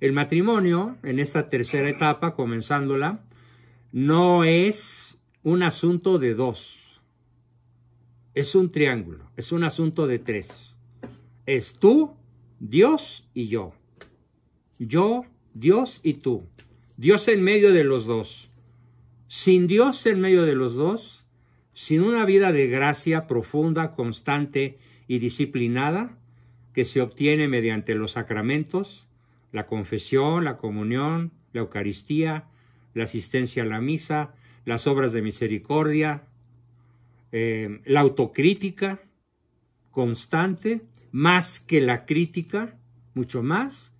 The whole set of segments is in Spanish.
El matrimonio, en esta tercera etapa, comenzándola, no es un asunto de dos. Es un triángulo, es un asunto de tres. Es tú, Dios y yo. Yo, Dios y tú. Dios en medio de los dos. Sin Dios en medio de los dos, sin una vida de gracia profunda, constante y disciplinada que se obtiene mediante los sacramentos, la confesión, la comunión, la Eucaristía, la asistencia a la misa, las obras de misericordia, eh, la autocrítica constante, más que la crítica, mucho más,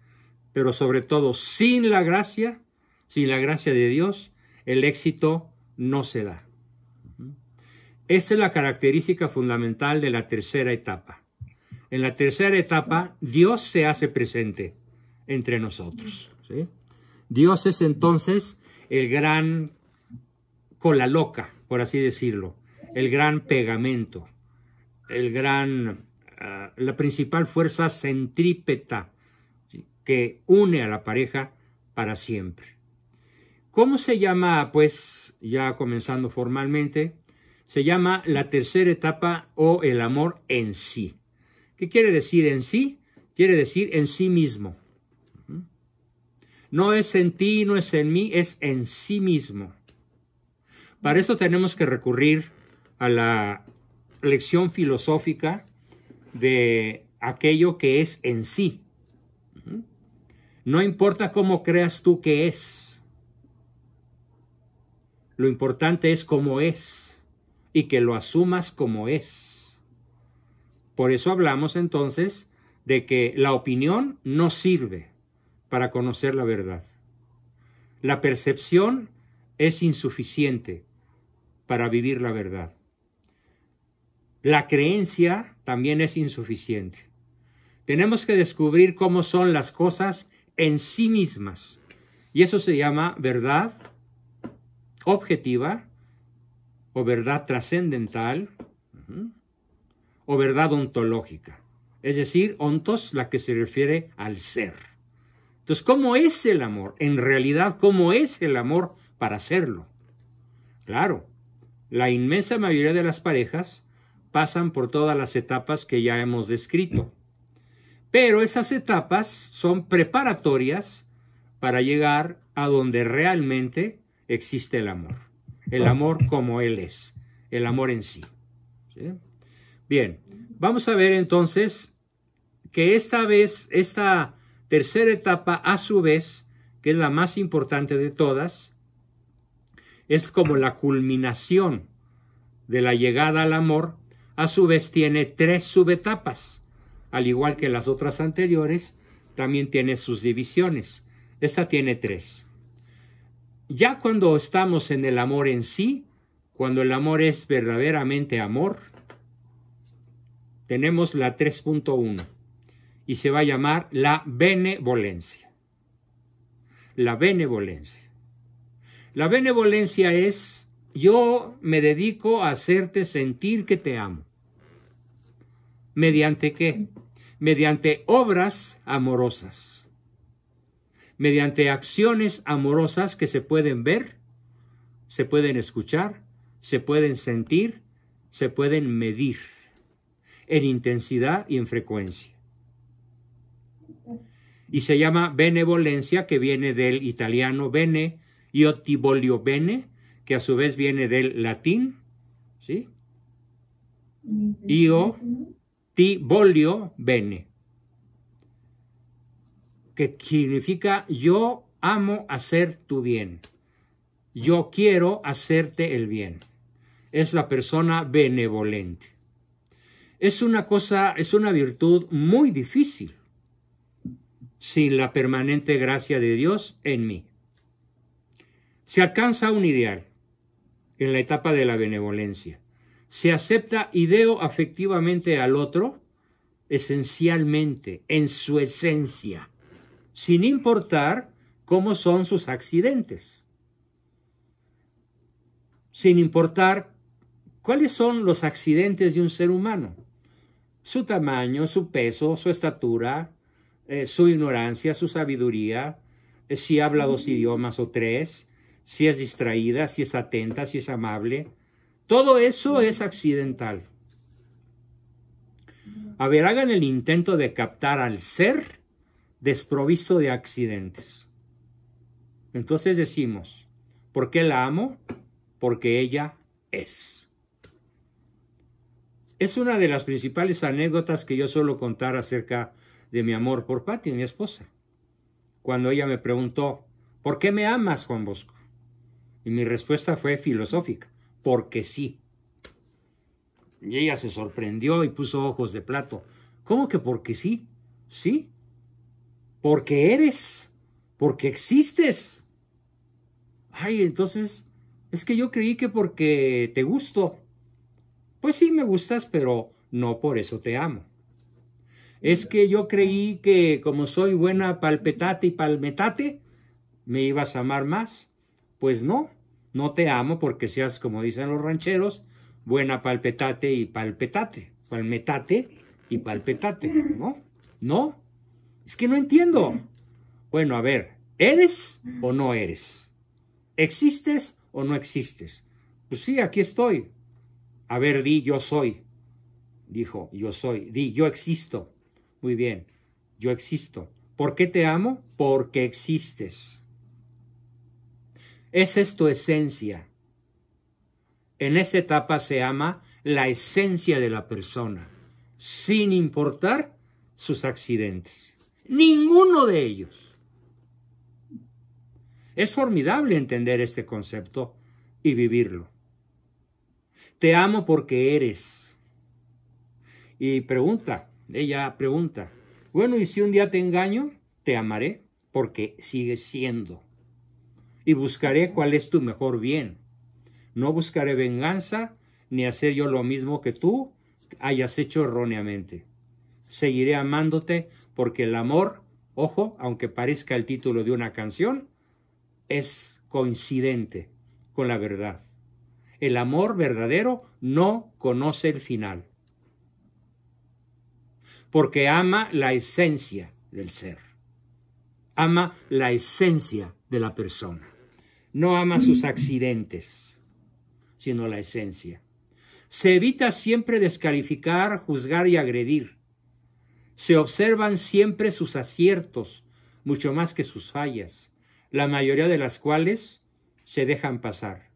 pero sobre todo sin la gracia, sin la gracia de Dios, el éxito no se da. Esta es la característica fundamental de la tercera etapa. En la tercera etapa, Dios se hace presente entre nosotros. Dios es entonces el gran cola loca, por así decirlo, el gran pegamento, el gran, ah, la principal fuerza centrípeta que une a la pareja para siempre. ¿Cómo se llama, pues, ya comenzando formalmente? Se llama la tercera etapa o el amor en sí. ¿Qué quiere decir en sí? Quiere decir en sí mismo. No es en ti, no es en mí, es en sí mismo. Para esto tenemos que recurrir a la lección filosófica de aquello que es en sí. No importa cómo creas tú que es. Lo importante es cómo es y que lo asumas como es. Por eso hablamos entonces de que la opinión no sirve para conocer la verdad. La percepción es insuficiente para vivir la verdad. La creencia también es insuficiente. Tenemos que descubrir cómo son las cosas en sí mismas. Y eso se llama verdad objetiva o verdad trascendental o verdad ontológica. Es decir, ontos, la que se refiere al ser. Entonces, ¿cómo es el amor? En realidad, ¿cómo es el amor para hacerlo? Claro, la inmensa mayoría de las parejas pasan por todas las etapas que ya hemos descrito. Pero esas etapas son preparatorias para llegar a donde realmente existe el amor. El ah. amor como él es, el amor en sí. ¿Sí? Bien, vamos a ver entonces que esta vez, esta tercera etapa, a su vez, que es la más importante de todas, es como la culminación de la llegada al amor, a su vez tiene tres subetapas. Al igual que las otras anteriores, también tiene sus divisiones. Esta tiene tres. Ya cuando estamos en el amor en sí, cuando el amor es verdaderamente amor, tenemos la 3.1 y se va a llamar la benevolencia. La benevolencia. La benevolencia es yo me dedico a hacerte sentir que te amo. ¿Mediante qué? Mediante obras amorosas. Mediante acciones amorosas que se pueden ver, se pueden escuchar, se pueden sentir, se pueden medir en intensidad y en frecuencia y se llama benevolencia, que viene del italiano bene y voglio bene, que a su vez viene del latín, ¿sí? Io ti bene, que significa yo amo hacer tu bien, yo quiero hacerte el bien. Es la persona benevolente. Es una cosa, es una virtud muy difícil sin la permanente gracia de Dios en mí. Se alcanza un ideal en la etapa de la benevolencia. Se acepta ideo afectivamente al otro, esencialmente, en su esencia, sin importar cómo son sus accidentes, sin importar cuáles son los accidentes de un ser humano, su tamaño, su peso, su estatura, eh, su ignorancia, su sabiduría, eh, si habla dos idiomas o tres, si es distraída, si es atenta, si es amable. Todo eso es accidental. A ver, hagan el intento de captar al ser desprovisto de accidentes. Entonces decimos, ¿por qué la amo? Porque ella es. Es una de las principales anécdotas que yo suelo contar acerca de de mi amor por Patti, mi esposa, cuando ella me preguntó, ¿por qué me amas, Juan Bosco? Y mi respuesta fue filosófica, porque sí. Y ella se sorprendió y puso ojos de plato. ¿Cómo que porque sí? Sí, porque eres, porque existes. Ay, entonces, es que yo creí que porque te gusto. Pues sí, me gustas, pero no por eso te amo. Es que yo creí que como soy buena palpetate y palmetate, me ibas a amar más. Pues no, no te amo porque seas, como dicen los rancheros, buena palpetate y palpetate, palmetate y palpetate, ¿no? No, es que no entiendo. Bueno, a ver, ¿eres o no eres? ¿Existes o no existes? Pues sí, aquí estoy. A ver, di yo soy. Dijo, yo soy. Di yo existo. Muy bien, yo existo. ¿Por qué te amo? Porque existes. Esa es tu esencia. En esta etapa se ama la esencia de la persona, sin importar sus accidentes. Ninguno de ellos. Es formidable entender este concepto y vivirlo. Te amo porque eres. Y pregunta, ella pregunta, bueno, y si un día te engaño, te amaré porque sigues siendo. Y buscaré cuál es tu mejor bien. No buscaré venganza ni hacer yo lo mismo que tú hayas hecho erróneamente. Seguiré amándote porque el amor, ojo, aunque parezca el título de una canción, es coincidente con la verdad. El amor verdadero no conoce el final porque ama la esencia del ser, ama la esencia de la persona, no ama sus accidentes, sino la esencia. Se evita siempre descalificar, juzgar y agredir. Se observan siempre sus aciertos, mucho más que sus fallas, la mayoría de las cuales se dejan pasar.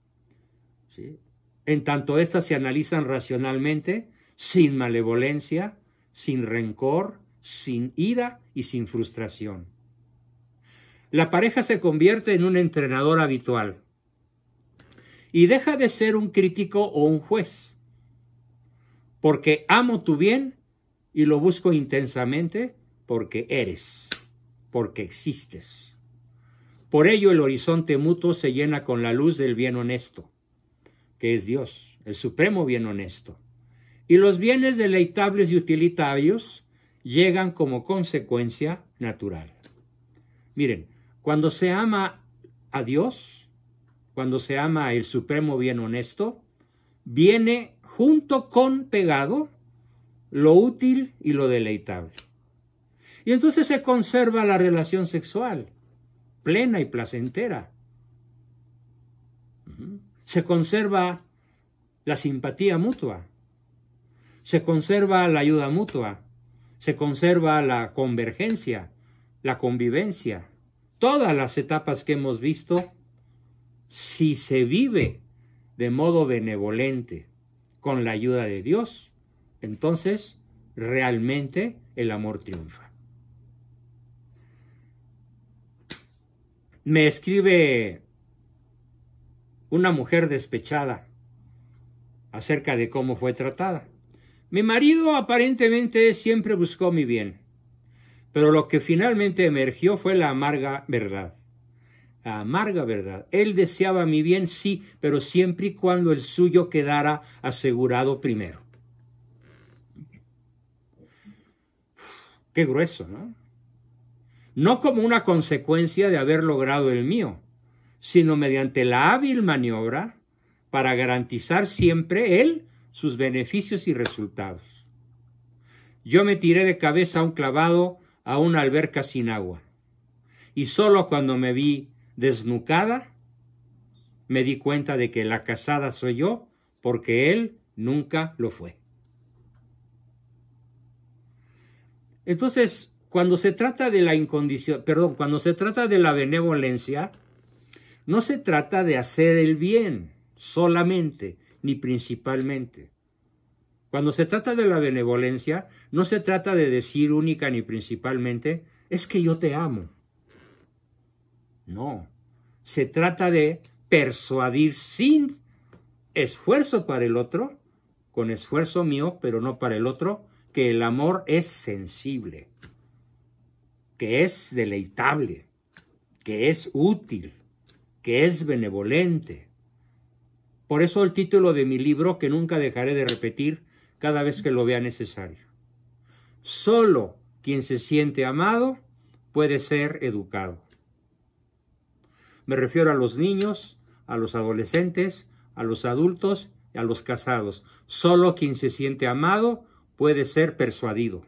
En tanto éstas se analizan racionalmente, sin malevolencia, sin rencor, sin ira y sin frustración. La pareja se convierte en un entrenador habitual y deja de ser un crítico o un juez, porque amo tu bien y lo busco intensamente porque eres, porque existes. Por ello el horizonte mutuo se llena con la luz del bien honesto, que es Dios, el supremo bien honesto y los bienes deleitables y utilitarios llegan como consecuencia natural. Miren, cuando se ama a Dios, cuando se ama el supremo bien honesto, viene junto con pegado lo útil y lo deleitable. Y entonces se conserva la relación sexual, plena y placentera. Se conserva la simpatía mutua se conserva la ayuda mutua, se conserva la convergencia, la convivencia. Todas las etapas que hemos visto, si se vive de modo benevolente con la ayuda de Dios, entonces realmente el amor triunfa. Me escribe una mujer despechada acerca de cómo fue tratada. Mi marido aparentemente siempre buscó mi bien, pero lo que finalmente emergió fue la amarga verdad. La amarga verdad. Él deseaba mi bien, sí, pero siempre y cuando el suyo quedara asegurado primero. Qué grueso, ¿no? No como una consecuencia de haber logrado el mío, sino mediante la hábil maniobra para garantizar siempre él sus beneficios y resultados. Yo me tiré de cabeza a un clavado a una alberca sin agua, y solo cuando me vi desnucada, me di cuenta de que la casada soy yo, porque él nunca lo fue. Entonces, cuando se trata de la incondición, perdón, cuando se trata de la benevolencia, no se trata de hacer el bien solamente, ni principalmente. Cuando se trata de la benevolencia, no se trata de decir única ni principalmente, es que yo te amo. No, se trata de persuadir sin esfuerzo para el otro, con esfuerzo mío, pero no para el otro, que el amor es sensible, que es deleitable, que es útil, que es benevolente, por eso el título de mi libro, que nunca dejaré de repetir cada vez que lo vea necesario. Solo quien se siente amado puede ser educado. Me refiero a los niños, a los adolescentes, a los adultos y a los casados. Solo quien se siente amado puede ser persuadido.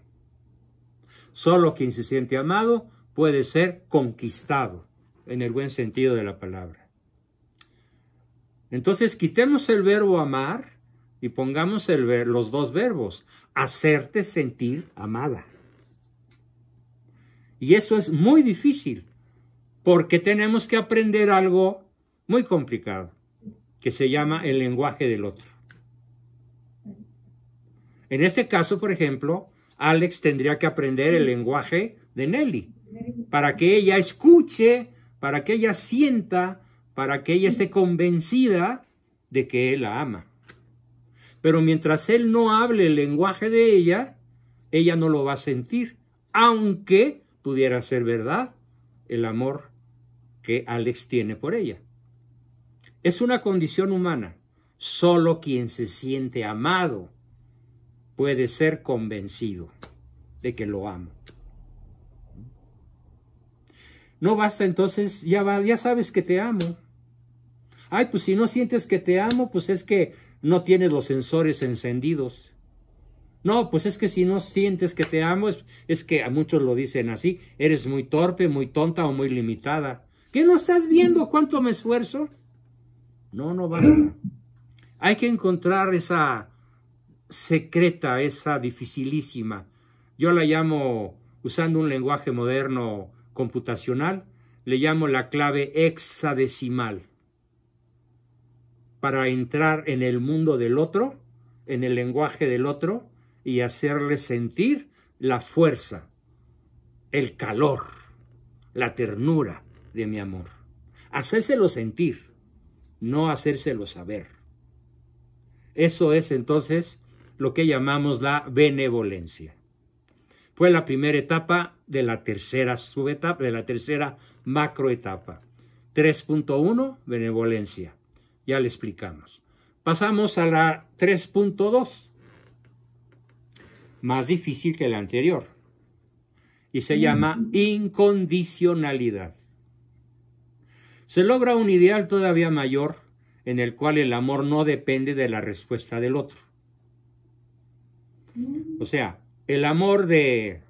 Solo quien se siente amado puede ser conquistado, en el buen sentido de la palabra. Entonces quitemos el verbo amar y pongamos los dos verbos, hacerte sentir amada. Y eso es muy difícil porque tenemos que aprender algo muy complicado que se llama el lenguaje del otro. En este caso, por ejemplo, Alex tendría que aprender el lenguaje de Nelly para que ella escuche, para que ella sienta, para que ella esté convencida de que él la ama. Pero mientras él no hable el lenguaje de ella, ella no lo va a sentir, aunque pudiera ser verdad el amor que Alex tiene por ella. Es una condición humana. Solo quien se siente amado puede ser convencido de que lo amo. No basta entonces, ya, ya sabes que te amo. Ay, pues si no sientes que te amo, pues es que no tienes los sensores encendidos. No, pues es que si no sientes que te amo, es, que a muchos lo dicen así, eres muy torpe, muy tonta o muy limitada. ¿Qué no estás viendo cuánto me esfuerzo? No, no basta. Hay que encontrar esa secreta, esa dificilísima. Yo la llamo, usando un lenguaje moderno computacional, le llamo la clave hexadecimal para entrar en el mundo del otro, en el lenguaje del otro y hacerle sentir la fuerza, el calor, la ternura de mi amor. Hacérselo sentir, no hacérselo saber. Eso es entonces lo que llamamos la benevolencia. Fue la primera etapa de la tercera subetapa, de la tercera macroetapa. 3.1, benevolencia. Ya le explicamos. Pasamos a la 3.2, más difícil que la anterior, y se mm. llama incondicionalidad. Se logra un ideal todavía mayor en el cual el amor no depende de la respuesta del otro. Mm. O sea, el amor de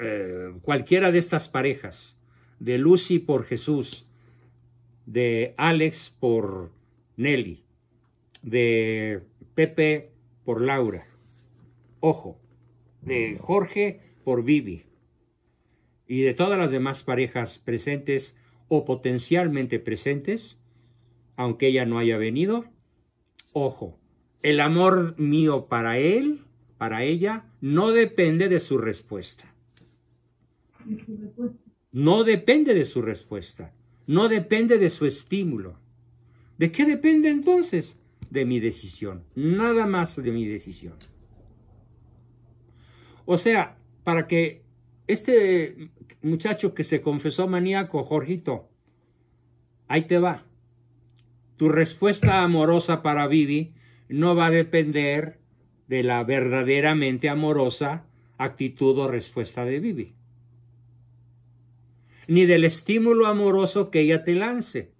eh, cualquiera de estas parejas, de Lucy por Jesús, de Alex por Nelly, de Pepe por Laura, ojo, de mm. Jorge por Vivi y de todas las demás parejas presentes o potencialmente presentes, aunque ella no haya venido, ojo, el amor mío para él, para ella, no depende de su respuesta. No depende de su respuesta no depende de su estímulo. ¿De qué depende entonces? De mi decisión, nada más de mi decisión. O sea, para que este muchacho que se confesó maníaco, Jorgito, ahí te va. Tu respuesta amorosa para Vivi no va a depender de la verdaderamente amorosa actitud o respuesta de Vivi ni del estímulo amoroso que ella te lance,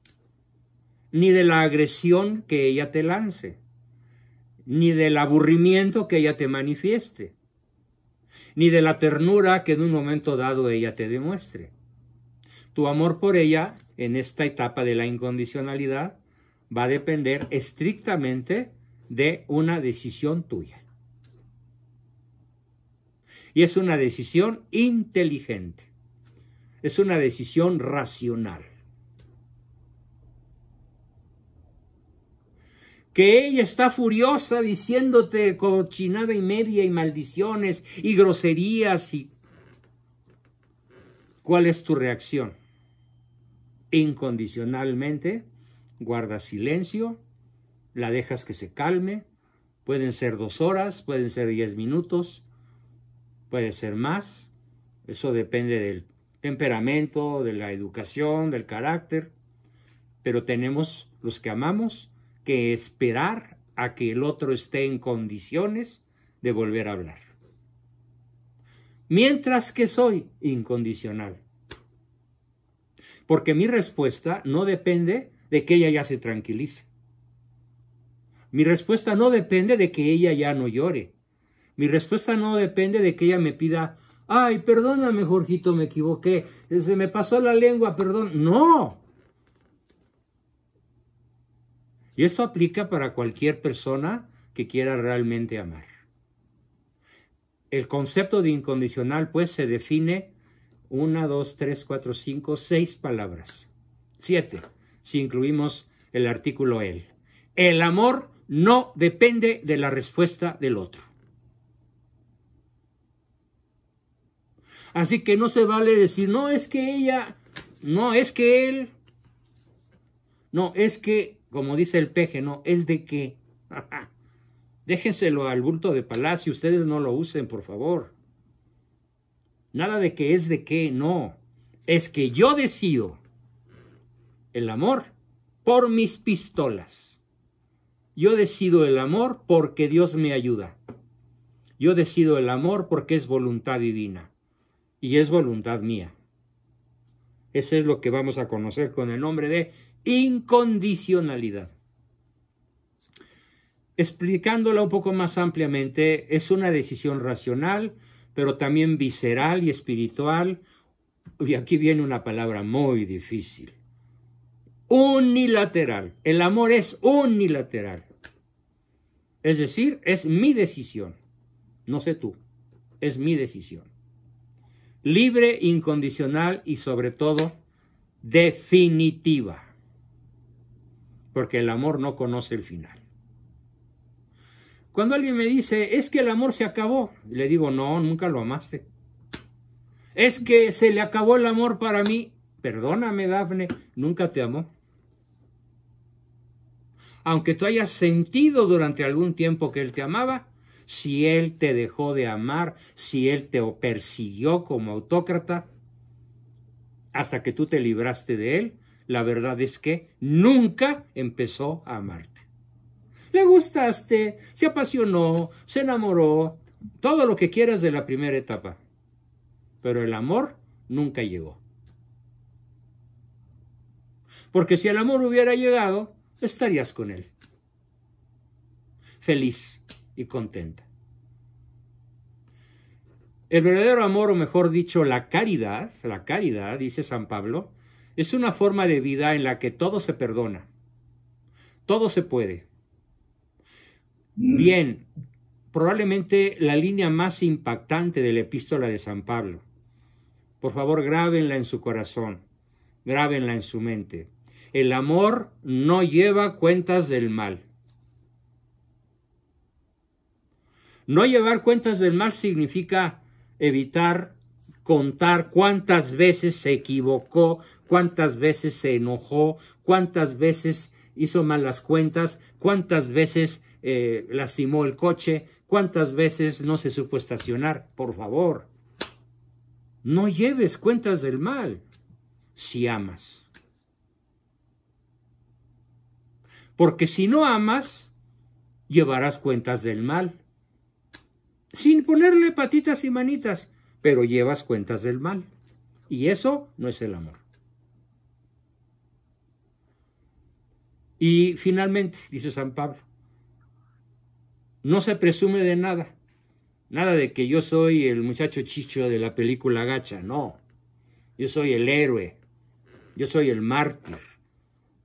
ni de la agresión que ella te lance, ni del aburrimiento que ella te manifieste, ni de la ternura que en un momento dado ella te demuestre. Tu amor por ella en esta etapa de la incondicionalidad va a depender estrictamente de una decisión tuya. Y es una decisión inteligente. Es una decisión racional. que ella está furiosa diciéndote cochinada y media y maldiciones y groserías y ¿cuál es tu reacción? Incondicionalmente guardas silencio, la dejas que se calme, pueden ser dos horas, pueden ser diez minutos, puede ser más, eso depende del temperamento, de la educación, del carácter, pero tenemos los que amamos que esperar a que el otro esté en condiciones de volver a hablar. Mientras que soy incondicional. Porque mi respuesta no depende de que ella ya se tranquilice. Mi respuesta no depende de que ella ya no llore. Mi respuesta no depende de que ella me pida Ay, perdóname, Jorgito, me equivoqué. Eh, se me pasó la lengua, perdón. No. Y esto aplica para cualquier persona que quiera realmente amar. El concepto de incondicional, pues, se define una, dos, tres, cuatro, cinco, seis palabras. Siete, si incluimos el artículo él. El amor no depende de la respuesta del otro. Así que no se vale decir, no, es que ella, no, es que él, no, es que, como dice el peje, no, es de que. Déjenselo al bulto de palacio, ustedes no lo usen, por favor. Nada de que es de qué, no. Es que yo decido el amor por mis pistolas. Yo decido el amor porque Dios me ayuda. Yo decido el amor porque es voluntad divina y es voluntad mía. Ese es lo que vamos a conocer con el nombre de incondicionalidad. Explicándola un poco más ampliamente, es una decisión racional, pero también visceral y espiritual. Y aquí viene una palabra muy difícil. Unilateral. El amor es unilateral. Es decir, es mi decisión. No sé tú. Es mi decisión libre, incondicional y sobre todo definitiva. Porque el amor no conoce el final. Cuando alguien me dice, es que el amor se acabó, le digo, no, nunca lo amaste. Es que se le acabó el amor para mí. Perdóname, Dafne, nunca te amó. Aunque tú hayas sentido durante algún tiempo que él te amaba, si Él te dejó de amar, si Él te persiguió como autócrata, hasta que tú te libraste de Él, la verdad es que nunca empezó a amarte. Le gustaste, se apasionó, se enamoró, todo lo que quieras de la primera etapa, pero el amor nunca llegó. Porque si el amor hubiera llegado, estarías con Él. Feliz y contenta. El verdadero amor, o mejor dicho, la caridad, la caridad, dice San Pablo, es una forma de vida en la que todo se perdona, todo se puede. Mm. Bien, probablemente la línea más impactante de la epístola de San Pablo. Por favor, grábenla en su corazón, grábenla en su mente. El amor no lleva cuentas del mal. No llevar cuentas del mal significa evitar contar cuántas veces se equivocó, cuántas veces se enojó, cuántas veces hizo malas cuentas, cuántas veces eh, lastimó el coche, cuántas veces no se supo estacionar. Por favor, no lleves cuentas del mal si amas. Porque si no amas, llevarás cuentas del mal sin ponerle patitas y manitas, pero llevas cuentas del mal. Y eso no es el amor. Y finalmente, dice San Pablo, no se presume de nada. Nada de que yo soy el muchacho chicho de la película gacha, no. Yo soy el héroe, yo soy el mártir,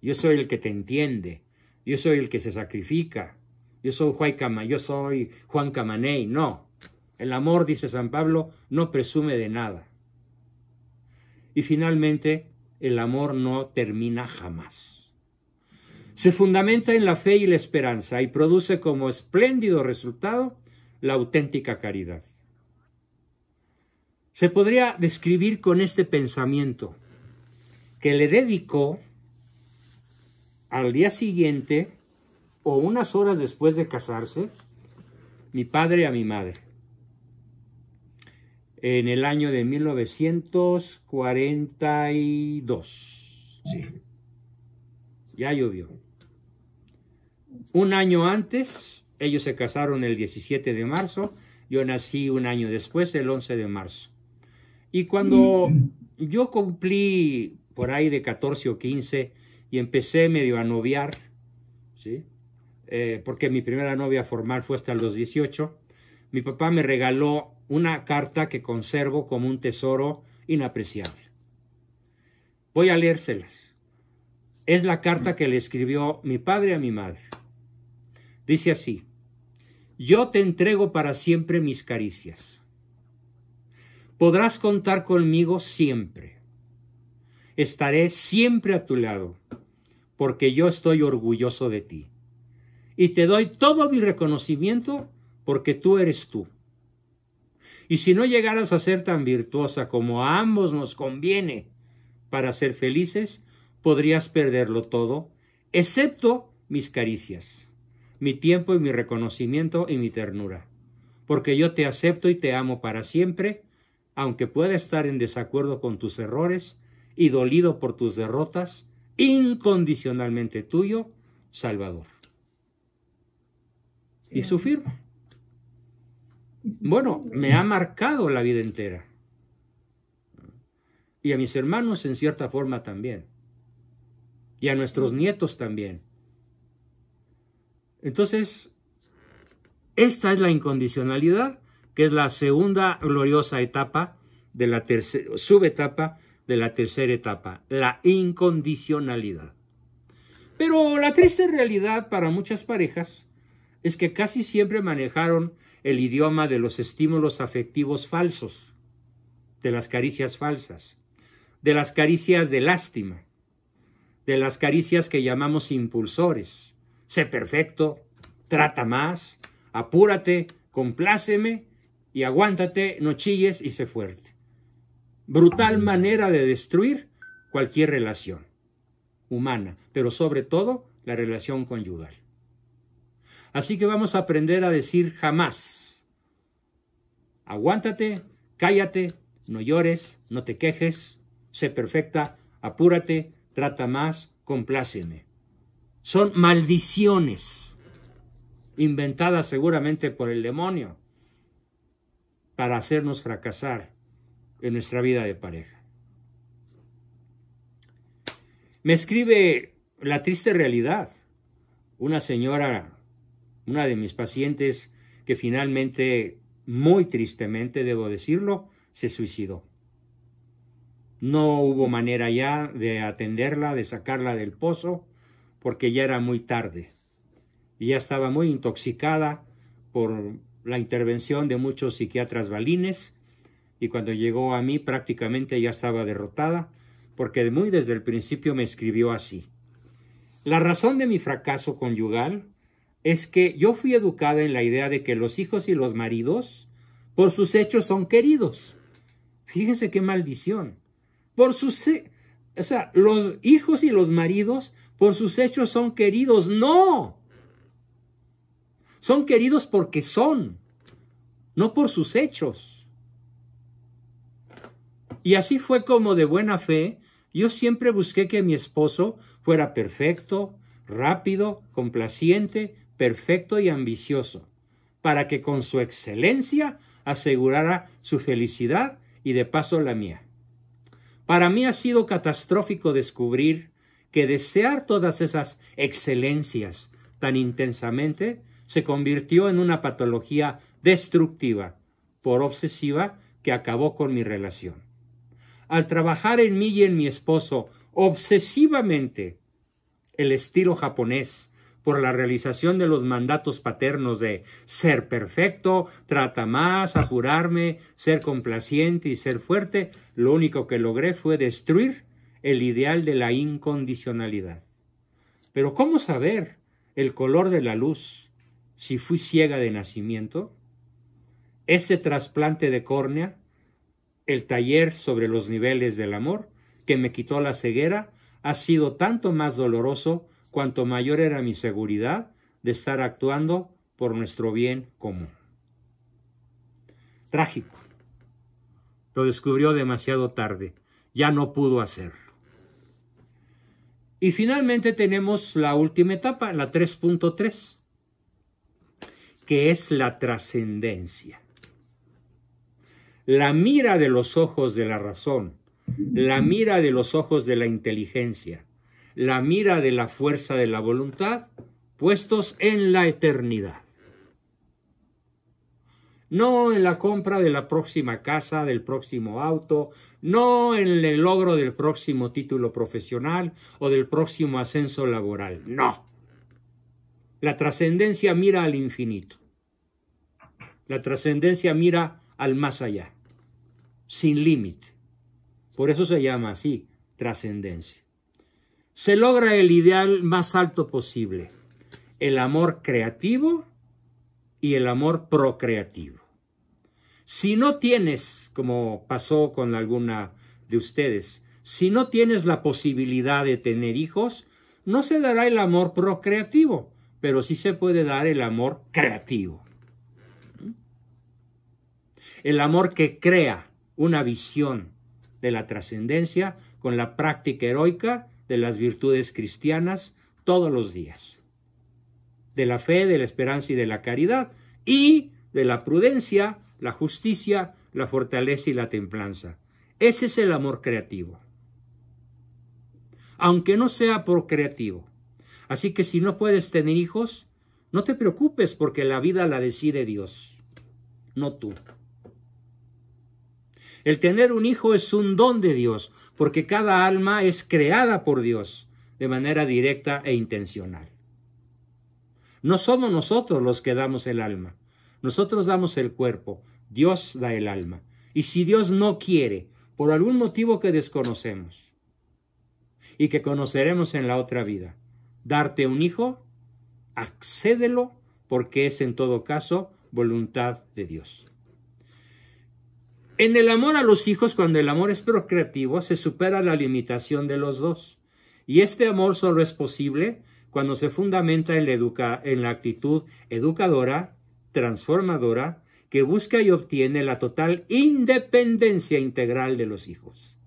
yo soy el que te entiende, yo soy el que se sacrifica, yo soy Juan, Cama, yo soy Juan Camaney. No. El amor, dice San Pablo, no presume de nada. Y finalmente, el amor no termina jamás. Se fundamenta en la fe y la esperanza y produce como espléndido resultado la auténtica caridad. Se podría describir con este pensamiento que le dedicó al día siguiente o unas horas después de casarse, mi padre a mi madre. En el año de 1942. Sí. Ya llovió. Un año antes, ellos se casaron el 17 de marzo. Yo nací un año después, el 11 de marzo. Y cuando mm. yo cumplí por ahí de 14 o 15 y empecé medio a noviar, ¿sí? Eh, porque mi primera novia formal fue hasta los 18, mi papá me regaló una carta que conservo como un tesoro inapreciable. Voy a leérselas. Es la carta que le escribió mi padre a mi madre. Dice así, yo te entrego para siempre mis caricias. Podrás contar conmigo siempre. Estaré siempre a tu lado, porque yo estoy orgulloso de ti y te doy todo mi reconocimiento porque tú eres tú. Y si no llegaras a ser tan virtuosa como a ambos nos conviene para ser felices, podrías perderlo todo, excepto mis caricias, mi tiempo y mi reconocimiento y mi ternura, porque yo te acepto y te amo para siempre, aunque pueda estar en desacuerdo con tus errores y dolido por tus derrotas, incondicionalmente tuyo, Salvador y su firma. Bueno, me ha marcado la vida entera. Y a mis hermanos en cierta forma también. Y a nuestros nietos también. Entonces, esta es la incondicionalidad, que es la segunda gloriosa etapa de la tercera, subetapa de la tercera etapa, la incondicionalidad. Pero la triste realidad para muchas parejas es que casi siempre manejaron el idioma de los estímulos afectivos falsos, de las caricias falsas, de las caricias de lástima, de las caricias que llamamos impulsores. Sé perfecto, trata más, apúrate, compláceme y aguántate, no chilles y sé fuerte. Brutal manera de destruir cualquier relación humana, pero sobre todo la relación conyugal. Así que vamos a aprender a decir jamás. Aguántate, cállate, no llores, no te quejes, sé perfecta, apúrate, trata más, compláceme. Son maldiciones inventadas seguramente por el demonio para hacernos fracasar en nuestra vida de pareja. Me escribe la triste realidad. Una señora una de mis pacientes que finalmente, muy tristemente, debo decirlo, se suicidó. No hubo manera ya de atenderla, de sacarla del pozo, porque ya era muy tarde. Y ya estaba muy intoxicada por la intervención de muchos psiquiatras balines y cuando llegó a mí prácticamente ya estaba derrotada porque muy desde el principio me escribió así. La razón de mi fracaso conyugal es que yo fui educada en la idea de que los hijos y los maridos por sus hechos son queridos. Fíjense qué maldición. Por sus, o sea, los hijos y los maridos por sus hechos son queridos. No. Son queridos porque son, no por sus hechos. Y así fue como de buena fe yo siempre busqué que mi esposo fuera perfecto, rápido, complaciente, perfecto y ambicioso, para que con su excelencia asegurara su felicidad y de paso la mía. Para mí ha sido catastrófico descubrir que desear todas esas excelencias tan intensamente se convirtió en una patología destructiva, por obsesiva, que acabó con mi relación. Al trabajar en mí y en mi esposo obsesivamente el estilo japonés por la realización de los mandatos paternos de ser perfecto, trata más, apurarme, ser complaciente y ser fuerte, lo único que logré fue destruir el ideal de la incondicionalidad. Pero ¿cómo saber el color de la luz si fui ciega de nacimiento? Este trasplante de córnea, el taller sobre los niveles del amor, que me quitó la ceguera, ha sido tanto más doloroso cuanto mayor era mi seguridad de estar actuando por nuestro bien común. Trágico. Lo descubrió demasiado tarde. Ya no pudo hacerlo. Y finalmente tenemos la última etapa, la 3.3, que es la trascendencia. La mira de los ojos de la razón, la mira de los ojos de la inteligencia, la mira de la fuerza de la voluntad, puestos en la eternidad. No en la compra de la próxima casa, del próximo auto, no en el logro del próximo título profesional o del próximo ascenso laboral, no. La trascendencia mira al infinito. La trascendencia mira al más allá, sin límite. Por eso se llama así, trascendencia se logra el ideal más alto posible, el amor creativo y el amor procreativo. Si no tienes, como pasó con alguna de ustedes, si no tienes la posibilidad de tener hijos, no se dará el amor procreativo, pero sí se puede dar el amor creativo. El amor que crea una visión de la trascendencia con la práctica heroica de las virtudes cristianas todos los días, de la fe, de la esperanza y de la caridad, y de la prudencia, la justicia, la fortaleza y la templanza. Ese es el amor creativo, aunque no sea por creativo. Así que si no puedes tener hijos, no te preocupes porque la vida la decide Dios, no tú. El tener un hijo es un don de Dios, porque cada alma es creada por Dios de manera directa e intencional. No somos nosotros los que damos el alma, nosotros damos el cuerpo, Dios da el alma. Y si Dios no quiere, por algún motivo que desconocemos y que conoceremos en la otra vida, darte un hijo, accédelo porque es en todo caso voluntad de Dios. En el amor a los hijos, cuando el amor es procreativo, se supera la limitación de los dos. Y este amor solo es posible cuando se fundamenta en la, en la actitud educadora, transformadora, que busca y obtiene la total independencia integral de los hijos.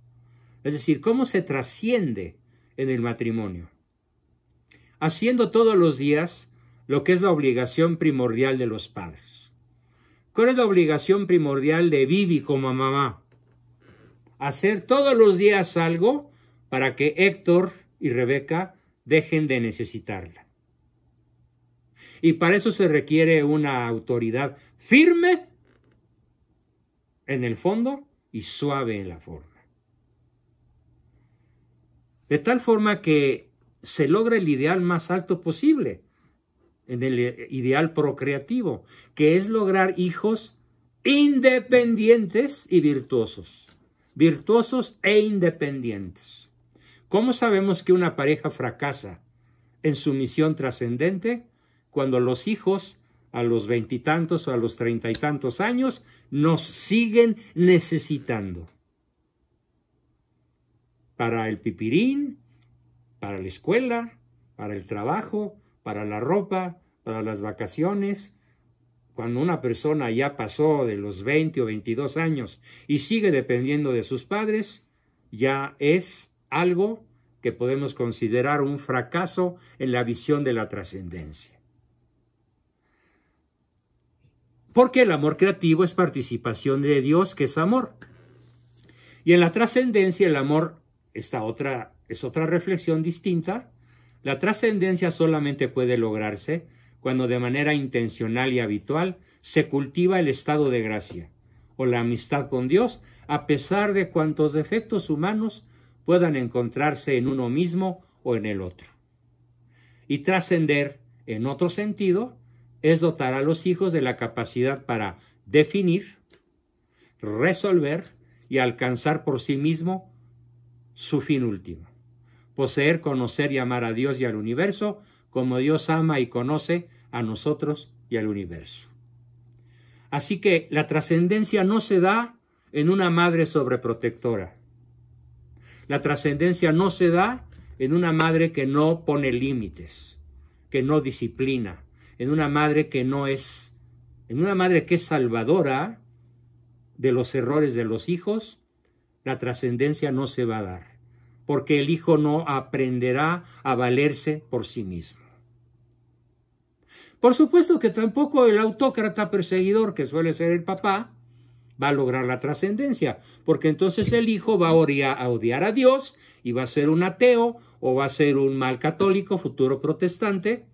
Es decir, cómo se trasciende en el matrimonio. Haciendo todos los días lo que es la obligación primordial de los padres. ¿Cuál es la obligación primordial de Vivi como mamá? Hacer todos los días algo para que Héctor y Rebeca dejen de necesitarla. Y para eso se requiere una autoridad firme en el fondo y suave en la forma. De tal forma que se logre el ideal más alto posible, en el eh, ideal procreativo, que es lograr hijos independientes y virtuosos. Virtuosos e independientes. ¿Cómo sabemos que una pareja fracasa en su misión trascendente? Cuando los hijos a los veintitantos o a los treinta y tantos años nos siguen necesitando. Para el pipirín, para la escuela, para el trabajo, para la ropa, para las vacaciones. Cuando una persona ya pasó de los 20 o 22 años y sigue dependiendo de sus padres, ya es algo que podemos considerar un fracaso en la visión de la trascendencia. Porque el amor creativo es participación de Dios, que es amor. Y en la trascendencia el amor, otra, es otra reflexión distinta, la trascendencia solamente puede lograrse cuando de manera intencional y habitual se cultiva el estado de gracia o la amistad con Dios a pesar de cuantos defectos humanos puedan encontrarse en uno mismo o en el otro. Y trascender, en otro sentido, es dotar a los hijos de la capacidad para definir, resolver y alcanzar por sí mismo su fin último poseer, conocer y amar a Dios y al universo, como Dios ama y conoce a nosotros y al universo. Así que la trascendencia no se da en una madre sobreprotectora. La trascendencia no se da en una madre que no pone límites, que no disciplina, en una madre que no es, en una madre que es salvadora de los errores de los hijos, la trascendencia no se va a dar porque el hijo no aprenderá a valerse por sí mismo. Por supuesto que tampoco el autócrata perseguidor, que suele ser el papá, va a lograr la trascendencia, porque entonces el hijo va a odiar a Dios y va a ser un ateo o va a ser un mal católico, futuro protestante,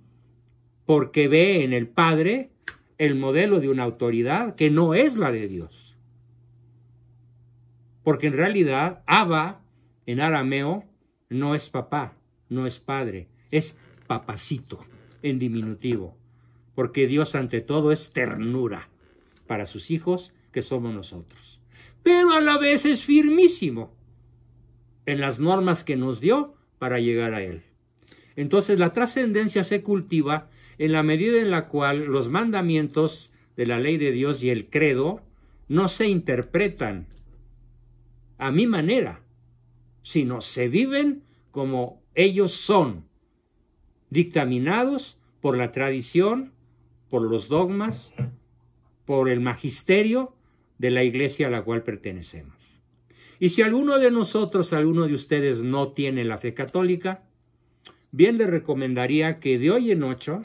porque ve en el padre el modelo de una autoridad que no es la de Dios. Porque en realidad Abba en arameo no es papá, no es padre, es papacito en diminutivo, porque Dios ante todo es ternura para sus hijos que somos nosotros. Pero a la vez es firmísimo en las normas que nos dio para llegar a Él. Entonces la trascendencia se cultiva en la medida en la cual los mandamientos de la ley de Dios y el credo no se interpretan a mi manera, sino se viven como ellos son, dictaminados por la tradición, por los dogmas, por el magisterio de la iglesia a la cual pertenecemos. Y si alguno de nosotros, alguno de ustedes no tiene la fe católica, bien le recomendaría que de hoy en ocho,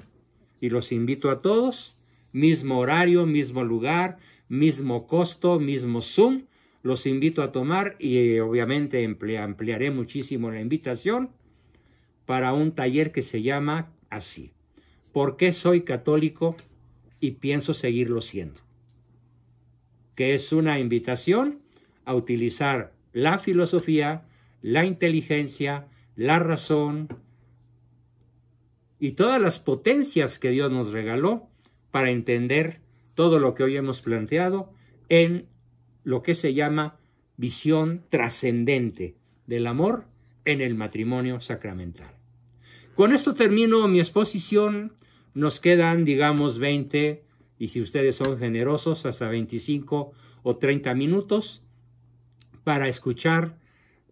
y los invito a todos, mismo horario, mismo lugar, mismo costo, mismo Zoom, los invito a tomar y eh, obviamente ampliaré muchísimo la invitación para un taller que se llama así. ¿Por qué soy católico y pienso seguirlo siendo? Que es una invitación a utilizar la filosofía, la inteligencia, la razón y todas las potencias que Dios nos regaló para entender todo lo que hoy hemos planteado en lo que se llama visión trascendente del amor en el matrimonio sacramental. Con esto termino mi exposición. Nos quedan, digamos, 20 y si ustedes son generosos, hasta 25 o 30 minutos para escuchar,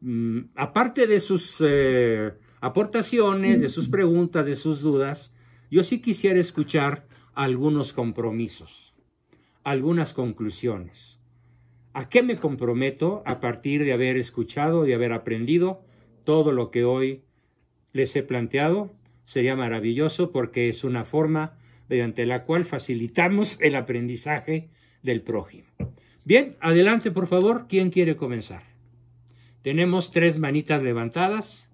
mm, aparte de sus eh, aportaciones, de sus preguntas, de sus dudas, yo sí quisiera escuchar algunos compromisos, algunas conclusiones. ¿A qué me comprometo a partir de haber escuchado, de haber aprendido todo lo que hoy les he planteado? Sería maravilloso porque es una forma mediante la cual facilitamos el aprendizaje del prójimo. Bien, adelante por favor, ¿quién quiere comenzar? Tenemos tres manitas levantadas.